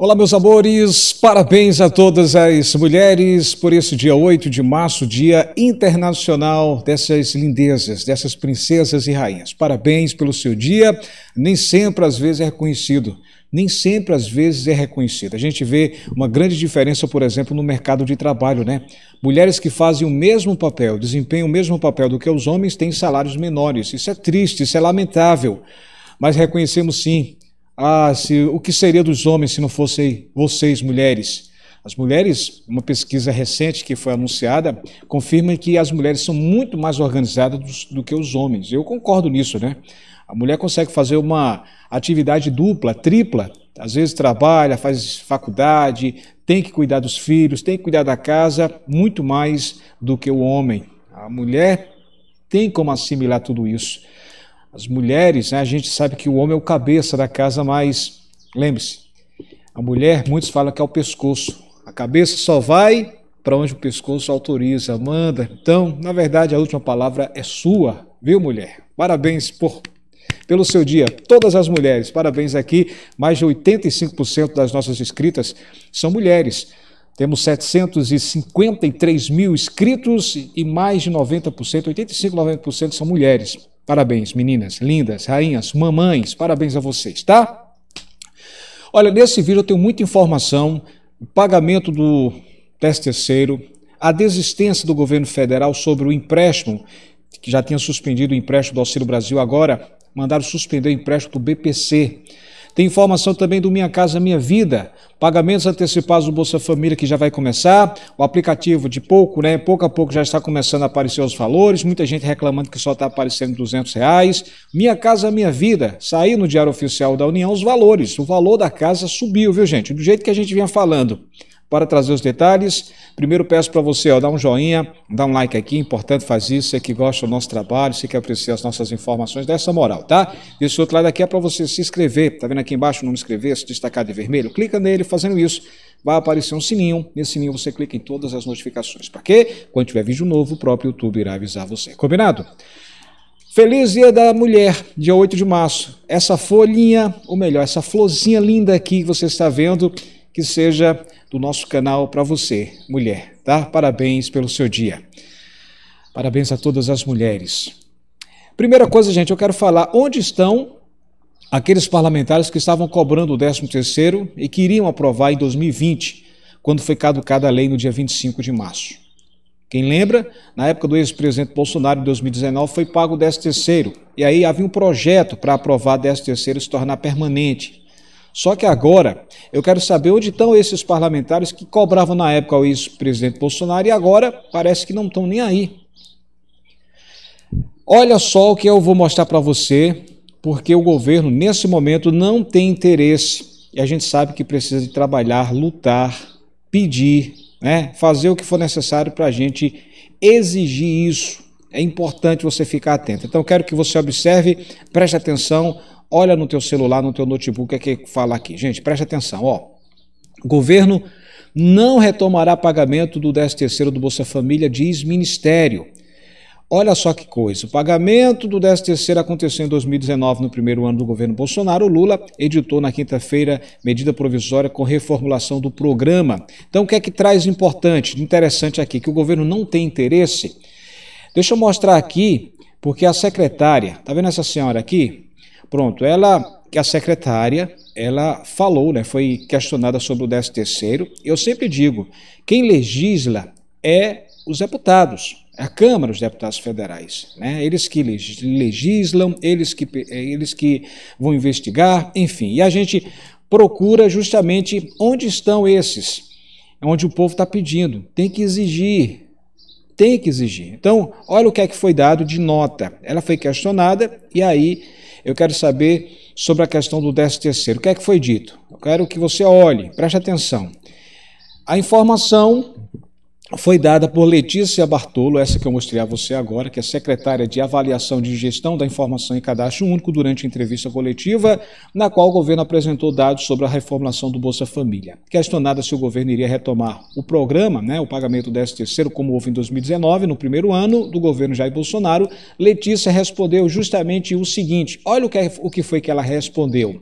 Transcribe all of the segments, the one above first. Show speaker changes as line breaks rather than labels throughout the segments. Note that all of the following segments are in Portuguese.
Olá, meus amores, parabéns a todas as mulheres por esse dia 8 de março, Dia Internacional dessas Lindezas, dessas princesas e rainhas. Parabéns pelo seu dia, nem sempre às vezes é reconhecido nem sempre às vezes é reconhecido. A gente vê uma grande diferença, por exemplo, no mercado de trabalho, né? Mulheres que fazem o mesmo papel, desempenham o mesmo papel do que os homens, têm salários menores. Isso é triste, isso é lamentável. Mas reconhecemos sim ah, se, o que seria dos homens se não fossem vocês, mulheres? As mulheres, uma pesquisa recente que foi anunciada, confirma que as mulheres são muito mais organizadas do, do que os homens. Eu concordo nisso, né? A mulher consegue fazer uma atividade dupla, tripla. Às vezes trabalha, faz faculdade, tem que cuidar dos filhos, tem que cuidar da casa, muito mais do que o homem. A mulher tem como assimilar tudo isso. As mulheres, né, a gente sabe que o homem é o cabeça da casa, mas lembre-se, a mulher, muitos falam que é o pescoço. A cabeça só vai para onde o pescoço autoriza, manda. Então, na verdade, a última palavra é sua, viu, mulher? Parabéns por pelo seu dia. Todas as mulheres, parabéns aqui. Mais de 85% das nossas inscritas são mulheres. Temos 753 mil inscritos e mais de 90%, 85, 90% são mulheres. Parabéns, meninas lindas, rainhas, mamães, parabéns a vocês, tá? Olha, nesse vídeo eu tenho muita informação, pagamento do teste terceiro, a desistência do governo federal sobre o empréstimo, que já tinha suspendido o empréstimo do Auxílio Brasil, agora mandaram suspender o empréstimo do BPC. Tem informação também do Minha Casa Minha Vida, pagamentos antecipados do Bolsa Família que já vai começar, o aplicativo de pouco, né? Pouco a pouco já está começando a aparecer os valores, muita gente reclamando que só está aparecendo 200 reais. Minha Casa Minha Vida, saiu no Diário Oficial da União os valores, o valor da casa subiu, viu gente? Do jeito que a gente vinha falando. Para trazer os detalhes, primeiro peço para você ó, dar um joinha, dar um like aqui, é importante fazer isso, você que gosta do nosso trabalho, você que aprecia as nossas informações, dessa essa moral, tá? Esse outro lado aqui é para você se inscrever, tá vendo aqui embaixo o nome inscrever, se destacar de vermelho, clica nele, fazendo isso, vai aparecer um sininho, nesse sininho você clica em todas as notificações, para quê? Quando tiver vídeo novo, o próprio YouTube irá avisar você, combinado? Feliz Dia da Mulher, dia 8 de março. Essa folhinha, ou melhor, essa florzinha linda aqui que você está vendo, que seja do nosso canal para você, mulher. Tá? Parabéns pelo seu dia. Parabéns a todas as mulheres. Primeira coisa, gente, eu quero falar onde estão aqueles parlamentares que estavam cobrando o 13º e que iriam aprovar em 2020, quando foi caducada a lei no dia 25 de março. Quem lembra, na época do ex-presidente Bolsonaro, em 2019, foi pago o 13º, e aí havia um projeto para aprovar o 13º e se tornar permanente. Só que agora, eu quero saber onde estão esses parlamentares que cobravam na época o ex-presidente Bolsonaro e agora parece que não estão nem aí. Olha só o que eu vou mostrar para você, porque o governo nesse momento não tem interesse e a gente sabe que precisa de trabalhar, lutar, pedir, né? fazer o que for necessário para a gente exigir isso. É importante você ficar atento. Então, quero que você observe, preste atenção Olha no teu celular, no teu notebook, é que fala aqui. Gente, preste atenção, ó. Governo não retomará pagamento do 13 terceiro do Bolsa Família, diz Ministério. Olha só que coisa. O pagamento do 13 terceiro aconteceu em 2019, no primeiro ano do governo Bolsonaro. O Lula editou na quinta-feira medida provisória com reformulação do programa. Então, o que é que traz importante, interessante aqui? Que o governo não tem interesse. Deixa eu mostrar aqui, porque a secretária, tá vendo essa senhora aqui? Pronto, ela, que a secretária, ela falou, né, foi questionada sobre o 13 º Eu sempre digo, quem legisla é os deputados, a Câmara dos Deputados Federais, né? Eles que legislam, eles que, eles que vão investigar, enfim. E a gente procura justamente onde estão esses, onde o povo está pedindo. Tem que exigir, tem que exigir. Então, olha o que é que foi dado de nota. Ela foi questionada e aí eu quero saber sobre a questão do 13 terceiro. O que é que foi dito? Eu quero que você olhe, preste atenção. A informação foi dada por Letícia Bartolo, essa que eu mostrei a você agora, que é secretária de Avaliação de Gestão da Informação e Cadastro Único, durante a entrevista coletiva, na qual o governo apresentou dados sobre a reformulação do Bolsa Família. Questionada se o governo iria retomar o programa, né, o pagamento desse terceiro, como houve em 2019, no primeiro ano do governo Jair Bolsonaro, Letícia respondeu justamente o seguinte: olha o que, é, o que foi que ela respondeu.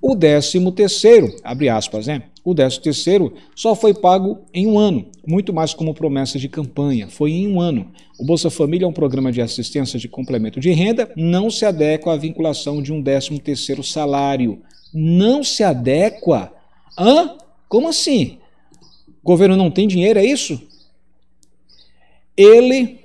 O décimo terceiro, abre aspas, né? O décimo terceiro só foi pago em um ano, muito mais como promessa de campanha. Foi em um ano. O Bolsa Família é um programa de assistência de complemento de renda, não se adequa à vinculação de um décimo terceiro salário. Não se adequa? Hã? Como assim? O governo não tem dinheiro, é isso? Ele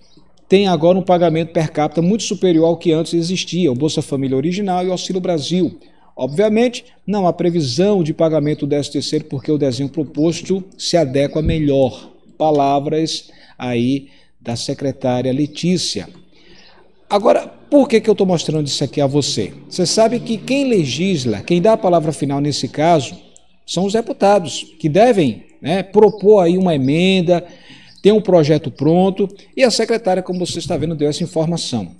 tem agora um pagamento per capita muito superior ao que antes existia, o Bolsa Família original e o Auxílio Brasil. Obviamente, não há previsão de pagamento do 13 porque o desenho proposto se adequa melhor. Palavras aí da secretária Letícia. Agora, por que, que eu estou mostrando isso aqui a você? Você sabe que quem legisla, quem dá a palavra final nesse caso, são os deputados, que devem né, propor aí uma emenda, ter um projeto pronto, e a secretária, como você está vendo, deu essa informação.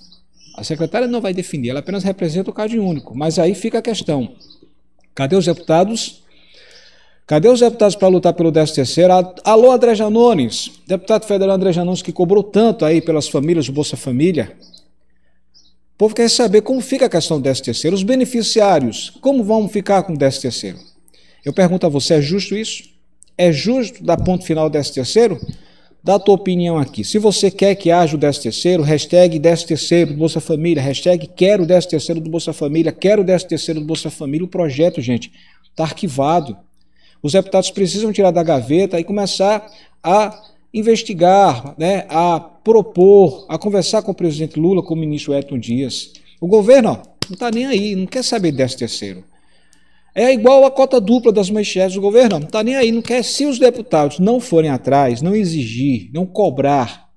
A secretária não vai definir, ela apenas representa o Cade único. Mas aí fica a questão: cadê os deputados? Cadê os deputados para lutar pelo 13 terceiro? Alô, André Janones, deputado federal André Janones, que cobrou tanto aí pelas famílias do Bolsa Família. O povo quer saber como fica a questão do 13 terceiro, os beneficiários, como vão ficar com o 13 terceiro? Eu pergunto a você, é justo isso? É justo dar ponto final ao 13 terceiro? Dá a tua opinião aqui. Se você quer que haja o 10 terceiro, hashtag 10 terceiro do Bolsa Família, hashtag quero o 10 terceiro do Bolsa Família, quero o 10 terceiro do Bolsa Família. O projeto, gente, está arquivado. Os deputados precisam tirar da gaveta e começar a investigar, né, a propor, a conversar com o presidente Lula, com o ministro Edson Dias. O governo ó, não está nem aí, não quer saber 10 terceiro. É igual a cota dupla das manchetes do governo. Não está nem aí, não quer. Se os deputados não forem atrás, não exigir, não cobrar,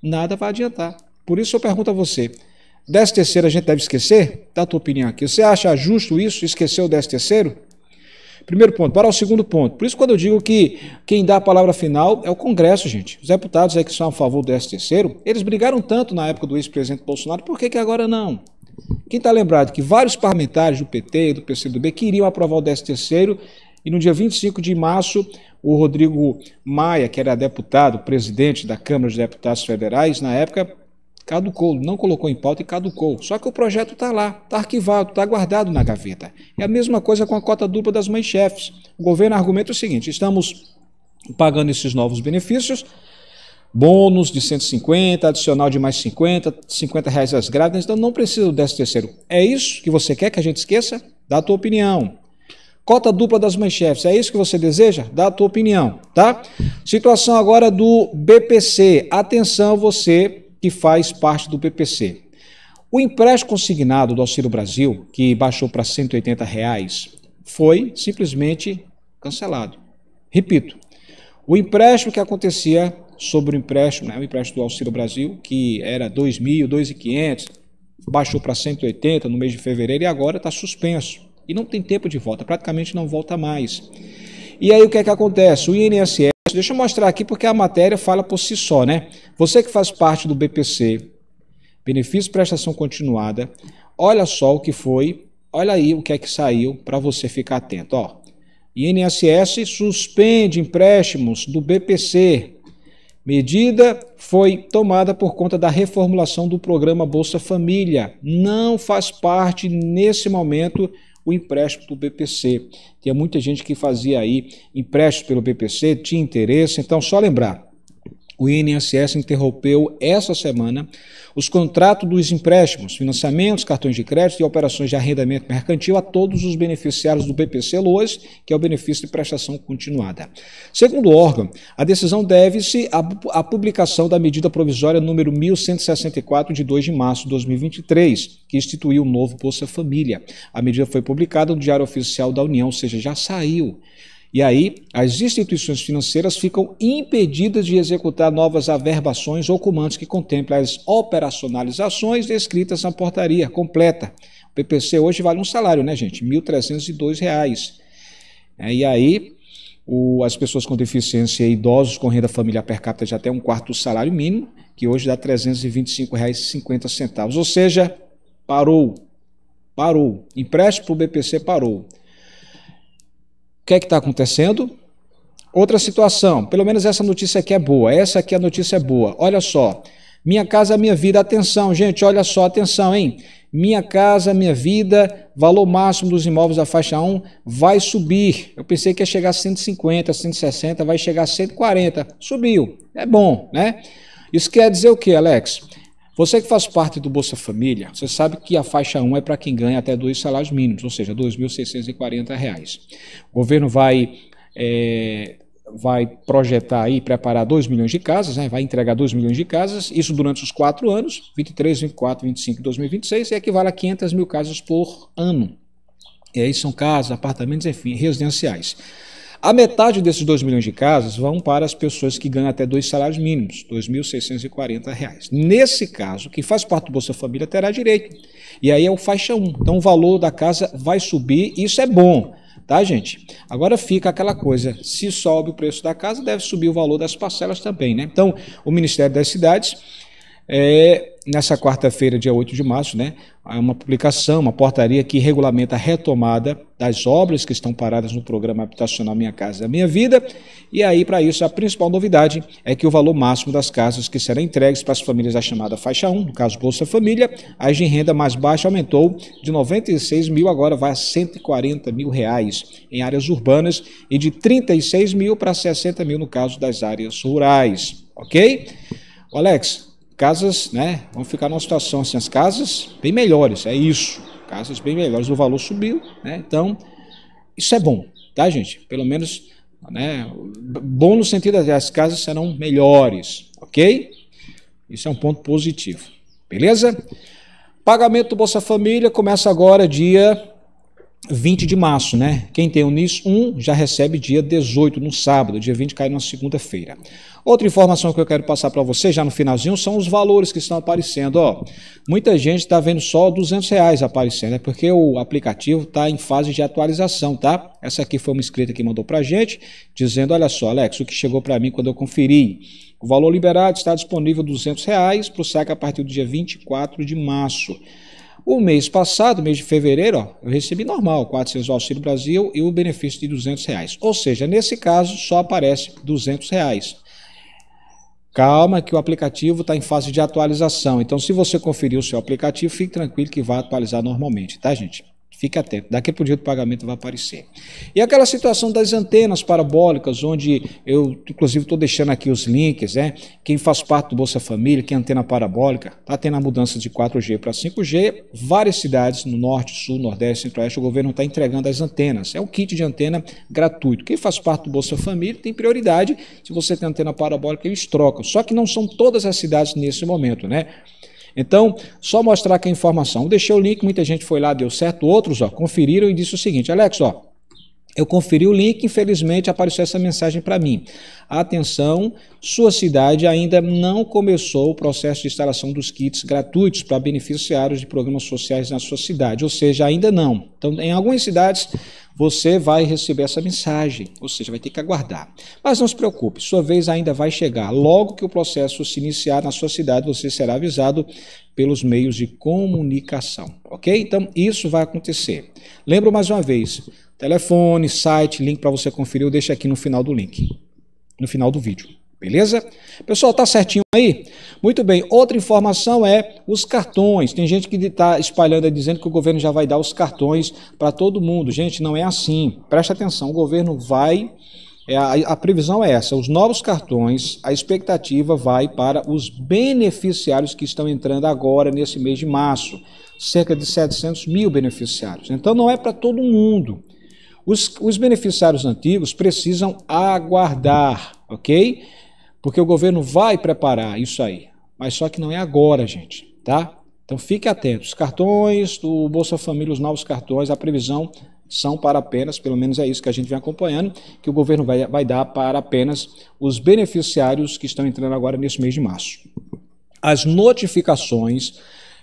nada vai adiantar. Por isso eu pergunto a você: 10 terceiro a gente deve esquecer? Dá a tua opinião aqui. Você acha justo isso, esquecer o 10 terceiro? Primeiro ponto. Para o segundo ponto. Por isso, quando eu digo que quem dá a palavra final é o Congresso, gente. Os deputados aí que são a favor do 10 terceiro, eles brigaram tanto na época do ex-presidente Bolsonaro, por que, que agora não? Quem está lembrado que vários parlamentares do PT e do PCdoB queriam aprovar o 13 e no dia 25 de março o Rodrigo Maia, que era deputado, presidente da Câmara dos Deputados Federais, na época, caducou, não colocou em pauta e caducou. Só que o projeto está lá, está arquivado, está guardado na gaveta. É a mesma coisa com a cota dupla das mães-chefes. O governo argumenta o seguinte: estamos pagando esses novos benefícios, bônus de 150, adicional de mais 50, 50 reais as grávidas, então não precisa do 13 terceiro. É isso que você quer que a gente esqueça? Dá a tua opinião. Cota dupla das mães chefes, é isso que você deseja? Dá a tua opinião, tá? Situação agora do BPC. Atenção você que faz parte do BPC. O empréstimo consignado do Auxílio Brasil, que baixou para 180 reais, foi simplesmente cancelado. Repito, o empréstimo que acontecia sobre o empréstimo, né, o empréstimo do Auxílio Brasil, que era 2.000, mil, 2.500, baixou para 180 no mês de fevereiro e agora está suspenso. E não tem tempo de volta, praticamente não volta mais. E aí o que é que acontece? O INSS, deixa eu mostrar aqui porque a matéria fala por si só, né? Você que faz parte do BPC, benefício prestação continuada, olha só o que foi, olha aí o que é que saiu para você ficar atento, ó. INSS suspende empréstimos do BPC Medida foi tomada por conta da reformulação do programa Bolsa Família. Não faz parte nesse momento o empréstimo do BPC. Tinha muita gente que fazia aí empréstimo pelo BPC, tinha interesse, então só lembrar, o INSS interrompeu essa semana os contratos dos empréstimos, financiamentos, cartões de crédito e operações de arrendamento mercantil a todos os beneficiários do BPC Loas, que é o benefício de prestação continuada. Segundo o órgão, a decisão deve-se à, publicação da medida provisória número 1164 de 2 de março de 2023, que instituiu o novo Bolsa Família. A medida foi publicada no Diário Oficial da União, ou seja, já saiu. E aí, as instituições financeiras ficam impedidas de executar novas averbações ou comandos que contemplem as operacionalizações descritas na portaria completa. O PPC hoje vale um salário, né, gente? R$ 1.302. É, e aí, o, as pessoas com deficiência e idosos com renda familiar per capita de até um quarto do salário mínimo, que hoje dá R$ 325,50. Ou seja, parou. Parou. Empréstimo para o BPC parou que é que está acontecendo? Outra situação, pelo menos essa notícia aqui é boa, essa aqui é a notícia é boa. Olha só, minha casa, minha vida, atenção, gente, olha só, atenção, hein? Minha casa, minha vida, valor máximo dos imóveis da faixa 1 vai subir. Eu pensei que ia chegar a 150, 160, vai chegar a 140. Subiu. É bom, né? Isso quer dizer o que, Alex? Você que faz parte do Bolsa Família, você sabe que a faixa 1 é para quem ganha até dois salários mínimos, ou seja, R$ 2.640. O governo vai. É, vai projetar e preparar 2 milhões de casas, né? vai entregar 2 milhões de casas, isso durante os quatro anos, 23, 24, 25 e 2026, e equivale a 500 mil casas por ano. E aí são casas, apartamentos, enfim, residenciais. A metade desses 2 milhões de casas vão para as pessoas que ganham até dois salários mínimos, R$ 2.640. Nesse caso, quem faz parte do Bolsa Família terá direito. E aí é o faixa 1. Então o valor da casa vai subir, isso é bom, tá, gente? Agora fica aquela coisa, se sobe o preço da casa, deve subir o valor das parcelas também, né? Então, o Ministério das Cidades é, nessa quarta-feira, dia 8 de março, né, uma publicação, uma portaria que regulamenta a retomada das obras que estão paradas no programa habitacional Minha Casa Minha Vida. E aí, para isso, a principal novidade é que o valor máximo das casas que serão entregues para as famílias da chamada faixa 1, no caso Bolsa Família, as de renda mais baixa aumentou de 96 mil, agora vai a 140 mil reais em áreas urbanas e de 36 mil para 60 mil no caso das áreas rurais. Ok? O Alex, casas, né, vão ficar numa situação assim, as casas bem melhores, é isso. Casas bem melhores, o valor subiu, né? Então, isso é bom, tá, gente? Pelo menos, né, bom no sentido de as casas serão melhores, OK? Isso é um ponto positivo. Beleza? Pagamento do Bolsa Família começa agora dia 20 de março, né? Quem tem o NIS 1 já recebe dia 18, no sábado, dia 20 cai na segunda-feira. Outra informação que eu quero passar para você, já no finalzinho, são os valores que estão aparecendo. Ó, muita gente está vendo só 200 reais aparecendo, é porque o aplicativo está em fase de atualização, tá? Essa aqui foi uma inscrita que mandou para gente, dizendo, olha só, Alex, o que chegou para mim quando eu conferi. O valor liberado está disponível 200 reais para o saque a partir do dia 24 de março. O mês passado, mês de fevereiro, ó, eu recebi normal 400 Auxílio Brasil e o benefício de 200 reais. Ou seja, nesse caso só aparece 200 reais. Calma que o aplicativo está em fase de atualização. Então, se você conferir o seu aplicativo, fique tranquilo que vai atualizar normalmente, tá, gente? Fique atento, daqui para o dia do pagamento vai aparecer. E aquela situação das antenas parabólicas, onde eu, inclusive, estou deixando aqui os links, né? Quem faz parte do Bolsa Família, que é antena parabólica, está tendo a mudança de 4G para 5G. Várias cidades no norte, sul, nordeste, centro-oeste, o governo está entregando as antenas. É um kit de antena gratuito. Quem faz parte do Bolsa Família tem prioridade. Se você tem antena parabólica, eles trocam. Só que não são todas as cidades nesse momento, né? Então, só mostrar aqui a informação. Deixei o link, muita gente foi lá, deu certo, outros ó, conferiram e disse o seguinte: Alex, ó, eu conferi o link, infelizmente apareceu essa mensagem para mim. Atenção, sua cidade ainda não começou o processo de instalação dos kits gratuitos para beneficiários de programas sociais na sua cidade, ou seja, ainda não. Então, em algumas cidades você vai receber essa mensagem, ou seja, vai ter que aguardar. Mas não se preocupe, sua vez ainda vai chegar. Logo que o processo se iniciar na sua cidade, você será avisado pelos meios de comunicação, ok? Então, isso vai acontecer. Lembro mais uma vez telefone, site, link para você conferir, eu deixo aqui no final do link, no final do vídeo. Beleza? Pessoal, tá certinho aí? Muito bem. Outra informação é os cartões. Tem gente que está espalhando e dizendo que o governo já vai dar os cartões para todo mundo. Gente, não é assim. Presta atenção, o governo vai é, a, a, previsão é essa: os novos cartões, a expectativa vai para os beneficiários que estão entrando agora nesse mês de março, cerca de 700 mil beneficiários. Então não é para todo mundo. Os, os beneficiários antigos precisam aguardar, ok? Porque o governo vai preparar isso aí. Mas só que não é agora, gente, tá? Então fique atento. Os cartões do Bolsa Família, os novos cartões, a previsão são para apenas, pelo menos é isso que a gente vem acompanhando, que o governo vai, vai dar para apenas os beneficiários que estão entrando agora nesse mês de março. As notificações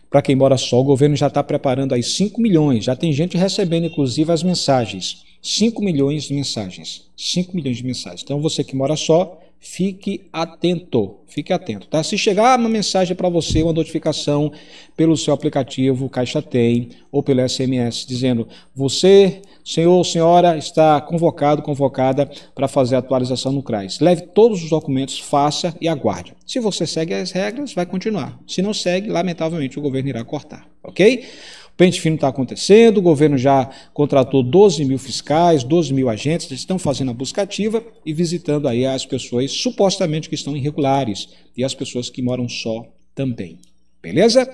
para quem mora só, o governo já está preparando aí 5 milhões, já tem gente recebendo inclusive as mensagens. 5 milhões de mensagens. 5 milhões de mensagens. Então você que mora só, fique atento. Fique atento, tá? Se chegar uma mensagem para você, uma notificação pelo seu aplicativo Caixa Tem ou pelo SMS dizendo: "Você, senhor ou senhora, está convocado, convocada para fazer a atualização no CRAS". Leve todos os documentos, faça e aguarde. Se você segue as regras, vai continuar. Se não segue, lamentavelmente o governo irá cortar, OK? pente fino está acontecendo, o governo já contratou 12 mil fiscais, 12 mil agentes, eles estão fazendo a busca ativa e visitando aí as pessoas supostamente que estão irregulares e as pessoas que moram só também. Beleza?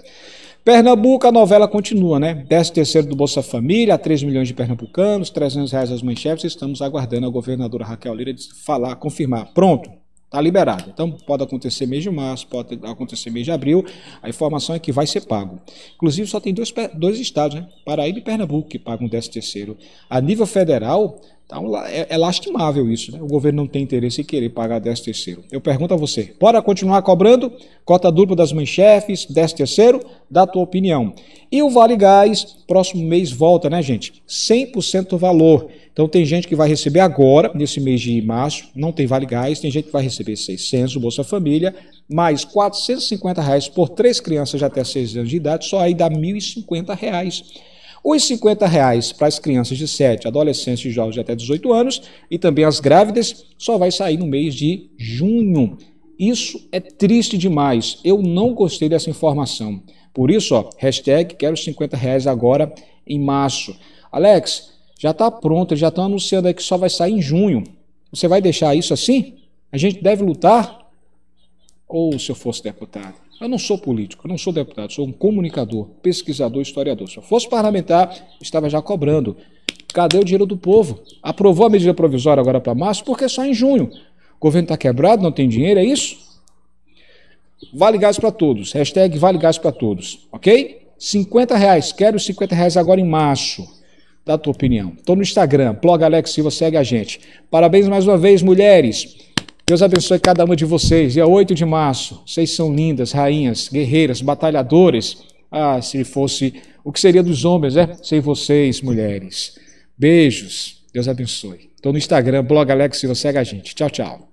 Pernambuco, a novela continua, né? 13 do Bolsa Família, 3 milhões de pernambucanos, 300 reais as manchetes, estamos aguardando a governadora Raquel Lira falar, confirmar. Pronto, Está liberado. Então, pode acontecer mês de março, pode acontecer mês de abril. A informação é que vai ser pago. Inclusive, só tem dois, dois estados, né? Paraíba e Pernambuco, que pagam 13 terceiro. A nível federal, então, é, é lastimável isso. Né? O governo não tem interesse em querer pagar 10 terceiro. Eu pergunto a você, bora continuar cobrando cota dupla das mães chefes, 10 terceiro? a tua opinião. E o Vale Gás, próximo mês volta, né, gente? 100% do valor. Então, tem gente que vai receber agora, nesse mês de março, não tem Vale Gás, tem gente que vai receber 600, Bolsa Família, mais 450 reais por três crianças de até 6 anos de idade, só aí dá 1.050 reais. Os 50 reais para as crianças de 7, adolescentes e jovens de até 18 anos e também as grávidas só vai sair no mês de junho. Isso é triste demais. Eu não gostei dessa informação. Por isso, ó, hashtag quero 50 reais agora em março. Alex, já está pronto, já estão tá anunciando aí que só vai sair em junho. Você vai deixar isso assim? A gente deve lutar ou se eu fosse deputado. Eu não sou político, eu não sou deputado, sou um comunicador, pesquisador, historiador. Se eu fosse parlamentar, estava já cobrando. Cadê o dinheiro do povo? Aprovou a medida provisória agora para março, porque é só em junho. O governo está quebrado, não tem dinheiro, é isso? Vale gás para todos. Hashtag vale gás para todos, ok? 50 reais, quero 50 reais agora em março. Da tua opinião. Estou no Instagram, blog Alex Silva, segue a gente. Parabéns mais uma vez, mulheres. Deus abençoe cada uma de vocês. Dia 8 de março, vocês são lindas, rainhas, guerreiras, batalhadores. Ah, se fosse o que seria dos homens, né? Sem vocês, mulheres. Beijos. Deus abençoe. Estou no Instagram, blog Alex Silva, segue a gente. Tchau, tchau.